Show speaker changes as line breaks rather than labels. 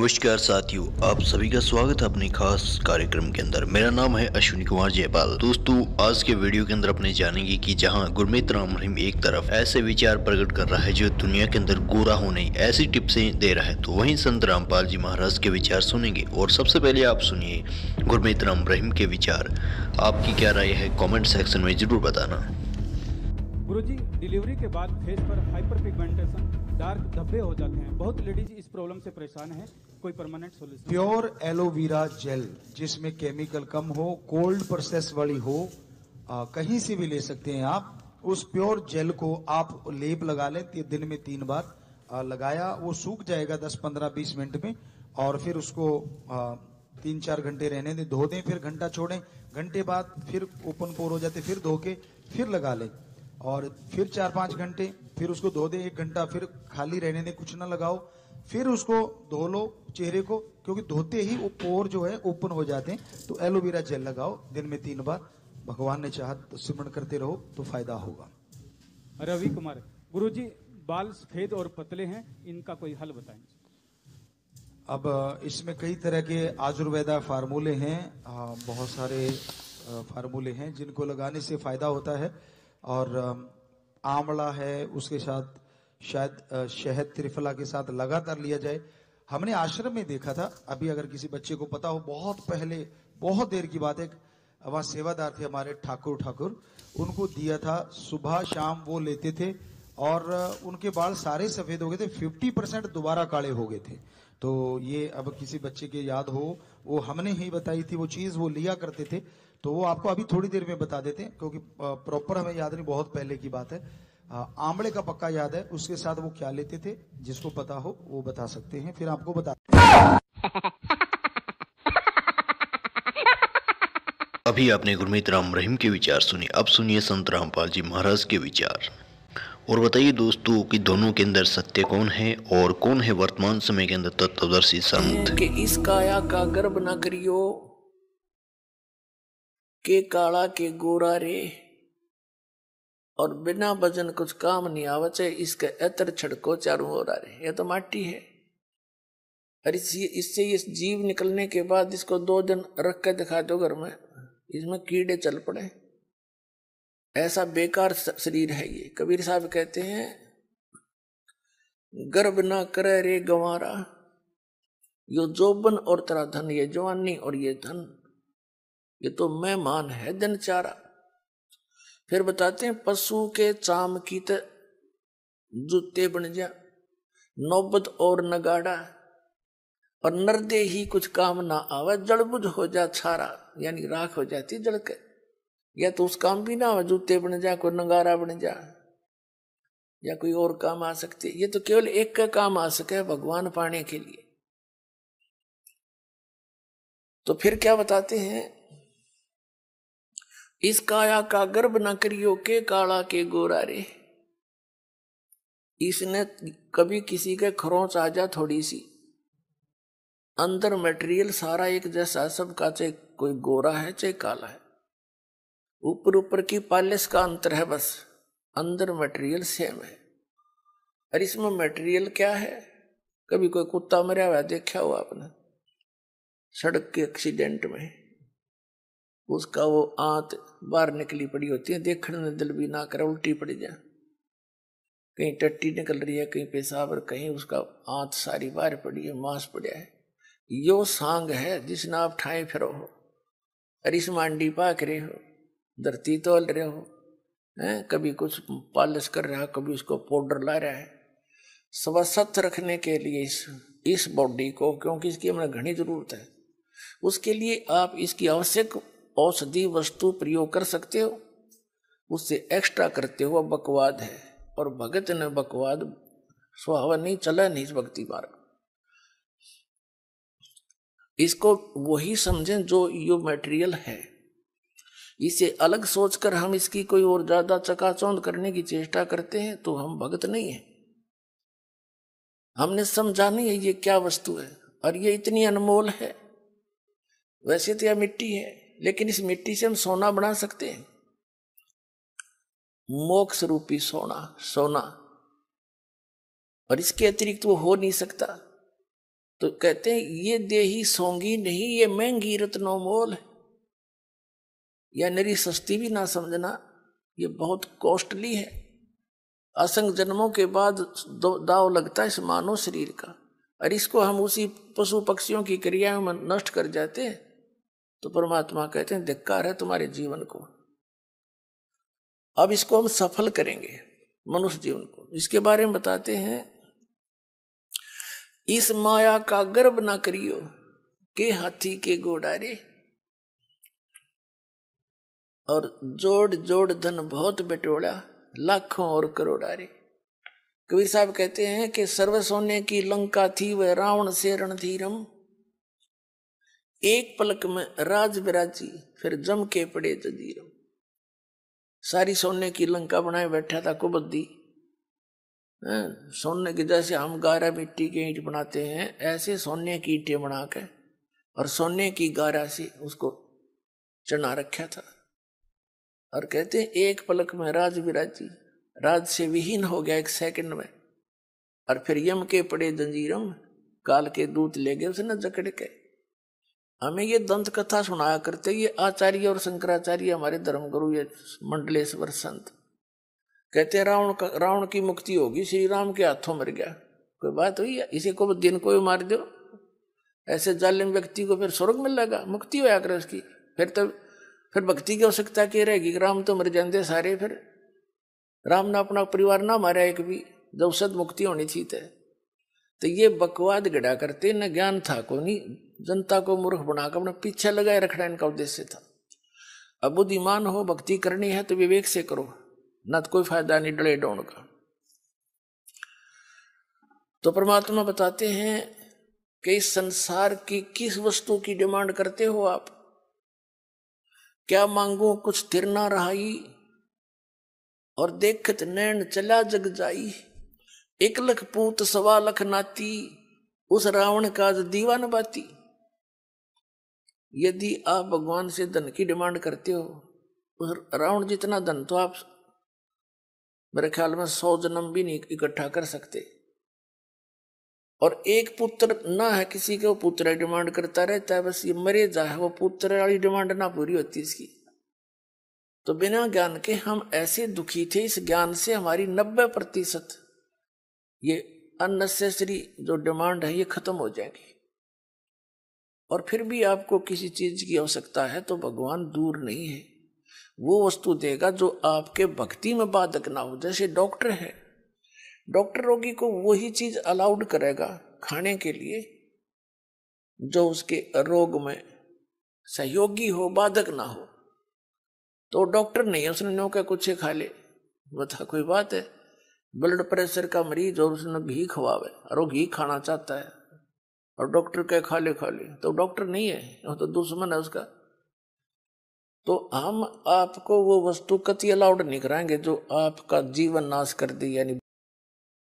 नमस्कार साथियों आप सभी का स्वागत है अपने खास कार्यक्रम के अंदर मेरा नाम है अश्विनी कुमार जयपाल दोस्तों आज के वीडियो के अंदर अपने जानेंगे कि जहां गुरमीत राम रहीम एक तरफ ऐसे विचार प्रकट कर रहा है जो दुनिया के अंदर गोरा होने ऐसी टिप्सें दे रहा है तो वहीं संत रामपाल जी महाराज के विचार सुनेंगे और सबसे पहले आप सुनिए गुरमीत राम रहीम के विचार आपकी क्या राय है कॉमेंट सेक्शन में जरूर बताना
गुरु जी डिलीवरी के बाद फेस पर हाइपर पिगमेंटेशन डार्क धब्बे हो जाते हैं बहुत लेडीज इस प्रॉब्लम से परेशान है कोई permanent solution pure aloe vera gel जिसमें केमिकल कम हो कोल्ड प्रोसेस वाली हो आ, कहीं से भी ले सकते हैं आप उस प्योर जेल को आप लेप लगा लें दिन में तीन बार आ, लगाया वो सूख जाएगा दस पंद्रह बीस मिनट में और फिर उसको आ, तीन चार घंटे रहने दें धो दें फिर घंटा छोड़ें घंटे बाद फिर ओपन पोर हो जाते फिर धो के फिर लगा लें और फिर चार पांच घंटे फिर उसको धो दें एक घंटा फिर खाली रहने दें कुछ ना लगाओ फिर उसको धो लो चेहरे को क्योंकि धोते ही वो पोर जो है ओपन हो जाते हैं तो एलोवेरा जेल लगाओ दिन में तीन बार भगवान ने चाह तो सिमरण करते रहो तो फायदा होगा रवि कुमार गुरु जी बाल सफेद और पतले हैं इनका कोई हल बताएं अब इसमें कई तरह के आयुर्वेदा फार्मूले हैं बहुत सारे फार्मूले हैं जिनको लगाने से फायदा होता है और आंवला है उसके साथ शायद शहद त्रिफला के साथ लगातार लिया जाए हमने आश्रम में देखा था अभी अगर किसी बच्चे को पता हो बहुत पहले बहुत देर की बात है वहां सेवादार थे हमारे ठाकुर ठाकुर उनको दिया था सुबह शाम वो लेते थे और उनके बाल सारे सफेद हो गए थे 50 परसेंट दोबारा काले हो गए थे तो ये अब किसी बच्चे के याद हो वो हमने ही बताई थी वो चीज वो लिया करते थे तो वो आपको अभी थोड़ी देर में बता देते हैं क्योंकि प्रॉपर हमें याद नहीं बहुत पहले की बात है आमले का पक्का याद है उसके साथ वो क्या लेते थे जिसको पता हो वो बता सकते हैं फिर आपको बता
अभी आपने गुरमीत राम रहीम के विचार सुने अब सुनिए संत रामपाल जी महाराज के विचार और बताइए दोस्तों कि दोनों के अंदर सत्य कौन है और कौन है वर्तमान समय के अंदर तत्वदर्शी संत के इस काया का गर्भ न करियो के काला के गोरा रे और बिना भजन कुछ काम नहीं आवचे इसके अतर छड़को चारों ओर आ रहे ये तो माटी है और इस इससे ये इस जीव निकलने के बाद इसको दो दिन रख के दिखा दो घर में इसमें कीड़े चल पड़े ऐसा बेकार शरीर है ये कबीर साहब कहते हैं गर्भ ना करे रे गंवारा यो जोबन और तेरा धन ये जवानी और ये धन ये तो मेहमान है दिन चारा फिर बताते हैं पशु के चाम की तो जूते बन जा नौबत और नगाड़ा और नरदे ही कुछ काम ना आवा जड़बुझ हो जा छारा यानी राख हो जाती जड़के या तो उस काम भी ना हो जूते बन जा कोई नगारा बन जा या कोई और काम आ सकते ये तो केवल एक का काम आ सके भगवान पाने के लिए तो फिर क्या बताते हैं इस काया का गर्भ न करियो के काला के गोरा रे इसने कभी किसी के खरोंच जा थोड़ी सी अंदर मटेरियल सारा एक जैसा सब का चाहे कोई गोरा है चाहे काला है ऊपर ऊपर की पालिस का अंतर है बस अंदर मटेरियल सेम है और इसमें मटेरियल क्या है कभी कोई कुत्ता मरिया हुआ देखा हुआ आपने सड़क के एक्सीडेंट में उसका वो आंत बाहर निकली पड़ी होती है देखने में दिल भी ना करे उल्टी पड़ी जाए कहीं टट्टी निकल रही है कहीं पेशाब और कहीं उसका आंत सारी बाहर पड़ी है मांस पड़ा है यो सांग है जिसने आप ठाए फिरो हो अरिस मांडी पाक रहे हो धरती तोल रहे हो है कभी कुछ पालस कर रहा है कभी उसको पाउडर ला रहा है स्वस्थ रखने के लिए इस इस बॉडी को क्योंकि इसकी हमें घनी जरूरत है उसके लिए आप इसकी आवश्यक औषधि वस्तु प्रयोग कर सकते हो उससे एक्स्ट्रा करते हो बकवाद है और भगत ने बकवाद स्वभाव नहीं चला नहीं इस भक्ति मार्ग इसको वही समझें जो यो मटेरियल है इसे अलग सोचकर हम इसकी कोई और ज्यादा चकाचौंध करने की चेष्टा करते हैं तो हम भगत नहीं है हमने समझा नहीं है ये क्या वस्तु है और ये इतनी अनमोल है वैसे तो यह मिट्टी है लेकिन इस मिट्टी से हम सोना बना सकते हैं मोक्ष रूपी सोना सोना और इसके अतिरिक्त वो हो नहीं सकता तो कहते हैं ये देही सोंगी नहीं ये महंगी रत्नोमोल है या नरी सस्ती भी ना समझना ये बहुत कॉस्टली है असंग जन्मों के बाद दाव लगता है इस मानव शरीर का और इसको हम उसी पशु पक्षियों की क्रियाओं में नष्ट कर जाते हैं तो परमात्मा कहते हैं धिक्कार है तुम्हारे जीवन को अब इसको हम सफल करेंगे मनुष्य जीवन को इसके बारे में बताते हैं इस माया का गर्व ना करियो के हाथी के गोडारे और जोड़ जोड़ धन बहुत बेटोड़ा लाखों और करोड़ारे कबीर साहब कहते हैं कि सर्व सोने की लंका थी वह रावण से रणधीरम एक पलक में राज विराजी फिर जम के पड़े जजीरम सारी सोने की लंका बनाए बैठा था कुबद्दी हाँ, सोने के जैसे हम गारा मिट्टी के ईंट बनाते हैं ऐसे सोने की ईंटें बना के और सोने की गारा से उसको चना रखा था और कहते हैं एक पलक में राज विराजी राज से विहीन हो गया एक सेकंड में और फिर यम के पड़े जंजीरम काल के दूत ले गए उसने जकड़ के हमें ये दंत कथा सुनाया करते ये आचार्य और शंकराचार्य हमारे धर्मगुरु ये मंडलेश्वर संत कहते रावण रावण की मुक्ति होगी श्री राम के हाथों मर गया कोई बात हुई इसी को दिन को भी मार दो ऐसे जालिम व्यक्ति को फिर स्वर्ग मिल जाएगा मुक्ति हो जाकर उसकी फिर तो फिर भक्ति की आवश्यकता क्या रहेगी राम तो मर जाते सारे फिर राम ने अपना परिवार ना मारा एक भी जब सद मुक्ति होनी थी तो, तो ये बकवाद गड़ा करते न ज्ञान था को नहीं जनता को मूर्ख बनाकर अपने पीछे लगाए रखना इनका उद्देश्य था अब बुद्धिमान हो भक्ति करनी है तो विवेक से करो न तो कोई फायदा नहीं डले डोण का तो परमात्मा बताते हैं कि इस संसार की किस वस्तु की डिमांड करते हो आप क्या मांगो कुछ तिर ना रहाई और देखत नैन चला जग जाई एक लख पूत सवा लख नाती उस रावण का दीवान बाती यदि आप भगवान से धन की डिमांड करते हो और अराउंड जितना धन तो आप मेरे ख्याल में सौ जन्म भी नहीं इकट्ठा कर सकते और एक पुत्र ना है किसी के वो पुत्र डिमांड करता रहता है बस ये मरे जा वो पुत्र वाली डिमांड ना पूरी होती इसकी तो बिना ज्ञान के हम ऐसे दुखी थे इस ज्ञान से हमारी नब्बे प्रतिशत ये अननेसेसरी जो डिमांड है ये खत्म हो जाएगी और फिर भी आपको किसी चीज की आवश्यकता है तो भगवान दूर नहीं है वो वस्तु देगा जो आपके भक्ति में बाधक ना हो जैसे डॉक्टर है डॉक्टर रोगी को वही चीज अलाउड करेगा खाने के लिए जो उसके रोग में सहयोगी हो बाधक ना हो तो डॉक्टर नहीं है उसने नौका कुछ खा ले बता तो कोई बात है ब्लड प्रेशर का मरीज और उसने घी खवावे और वो घी खाना चाहता है और डॉक्टर कहे खा ले खा ले तो डॉक्टर नहीं है वो तो दुश्मन है उसका तो हम आपको वो वस्तु कति अलाउड नहीं कराएंगे जो आपका जीवन नाश कर दी यानी